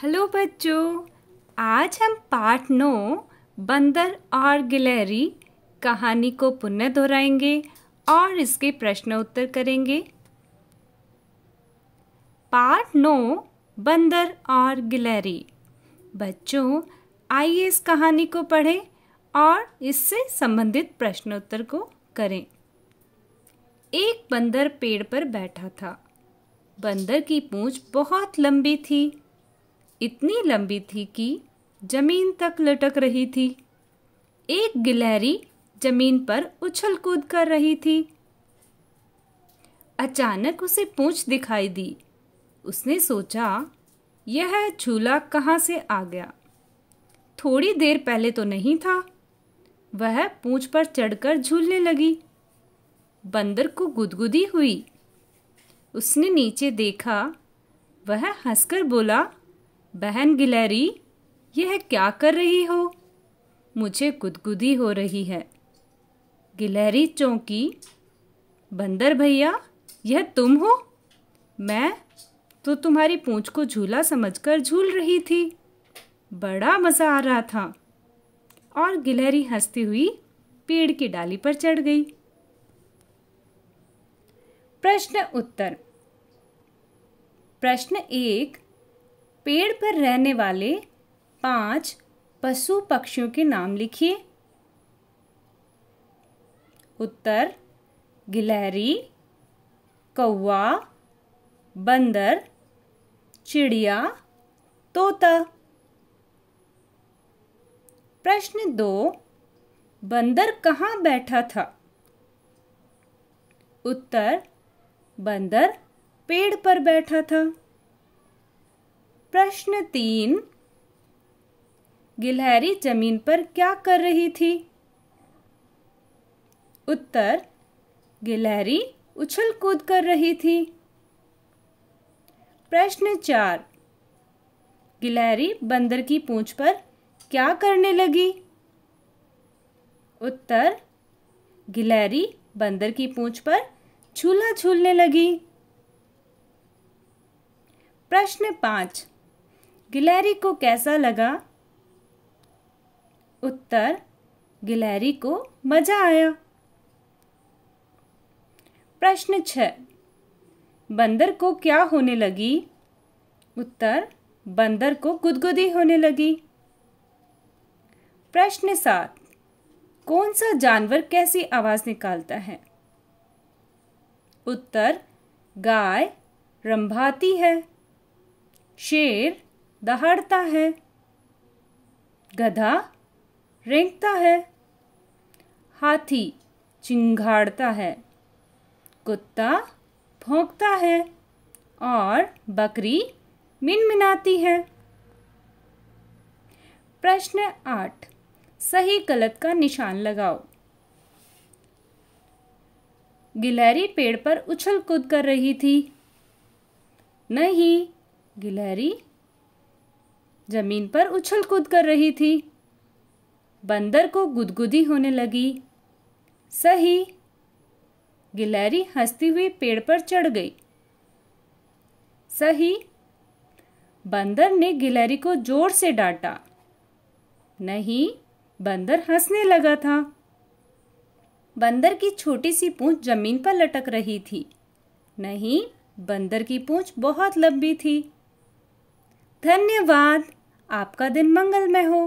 hello बच्चों आज हम पार्ट नौ बंदर और गिलहरी कहानी को पुनः दोहराएंगे और इसके प्रश्न उत्तर करेंगे पार्ट नौ बंदर और गिलहरी बच्चों आइए इस कहानी को पढ़ें और इससे संबंधित प्रश्नोत्तर को करें एक बंदर पेड़ पर बैठा था बंदर की पूंछ बहुत लंबी थी इतनी लंबी थी कि जमीन तक लटक रही थी एक गिलहरी जमीन पर उछल कूद कर रही थी अचानक उसे पूंछ दिखाई दी उसने सोचा यह झूला कहाँ से आ गया थोड़ी देर पहले तो नहीं था वह पूंछ पर चढ़कर झूलने लगी बंदर को गुदगुदी हुई उसने नीचे देखा वह हंसकर बोला बहन गिलहरी यह क्या कर रही हो मुझे गुदगुदी हो रही है गिलहरी चौंकी बंदर भैया यह तुम हो मैं तो तुम्हारी पूंछ को झूला समझकर झूल रही थी बड़ा मज़ा आ रहा था और गिलहरी हंसती हुई पेड़ की डाली पर चढ़ गई प्रश्न उत्तर प्रश्न एक पेड़ पर रहने वाले पांच पशु पक्षियों के नाम लिखिए उत्तर गिलहरी कौआ बंदर चिड़िया तोता प्रश्न दो बंदर कहाँ बैठा था उत्तर बंदर पेड़ पर बैठा था प्रश्न तीन गिलहरी जमीन पर क्या कर रही थी उत्तर गिलहरी उछल कूद कर रही थी प्रश्न चार गिलहरी बंदर की पूंछ पर क्या करने लगी उत्तर गिलहरी बंदर की पूंछ पर झूला झूलने लगी प्रश्न पांच गिलहरी को कैसा लगा उत्तर गिलहरी को मजा आया प्रश्न छ बंदर को क्या होने लगी उत्तर बंदर को गुदगुदी होने लगी प्रश्न सात कौन सा जानवर कैसी आवाज़ निकालता है उत्तर गाय रंभाती है शेर दहाड़ता है गधा रेंगता है हाथी चिंघाड़ता है कुत्ता भोंकता है और बकरी मिनमिनाती है प्रश्न आठ सही गलत का निशान लगाओ गिलहरी पेड़ पर उछल कूद कर रही थी नहीं गिलहरी जमीन पर उछल कूद कर रही थी बंदर को गुदगुदी होने लगी सही गिलहरी हंसती हुई पेड़ पर चढ़ गई सही बंदर ने गिलहरी को जोर से डांटा नहीं बंदर हंसने लगा था बंदर की छोटी सी पूंछ जमीन पर लटक रही थी नहीं बंदर की पूंछ बहुत लंबी थी धन्यवाद आपका दिन मंगलमय हो